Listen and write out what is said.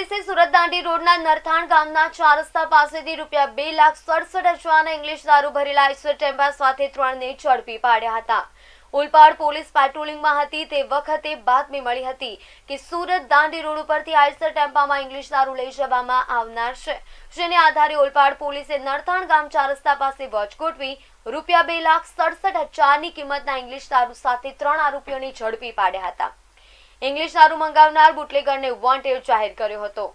પોલીસે સુરત દાંડી રોડના નરથાણ ગામના ચાર રસ્તા પાસેથી રૂપિયા બે લાખ સડસઠ હજારના ઇંગ્લિશ દારૂ ભરેલા આઈસર ટેમ્પા સાથે ત્રણને ઝડપી પાડ્યા હતા ઓલપાડ પોલીસ પેટ્રોલિંગમાં હતી તે વખતે બાતમી મળી હતી કે સુરત દાંડી રોડ ઉપરથી આઈસર ટેમ્પામાં ઇંગ્લિશ દારૂ લઈ જવામાં આવનાર છે જેને આધારે ઓલપાડ પોલીસે નરથાણ ગામ ચાર રસ્તા પાસે વોચ ગોઠવી રૂપિયા બે લાખ સડસઠ હજારની કિંમતના ઇંગ્લિશ દારૂ સાથે ત્રણ આરોપીઓને ઝડપી પાડ્યા હતા ઇંગ્લિશ દારૂ મંગાવનાર બુટલેગરને વોન્ટેડ જાહેર કર્યો હતો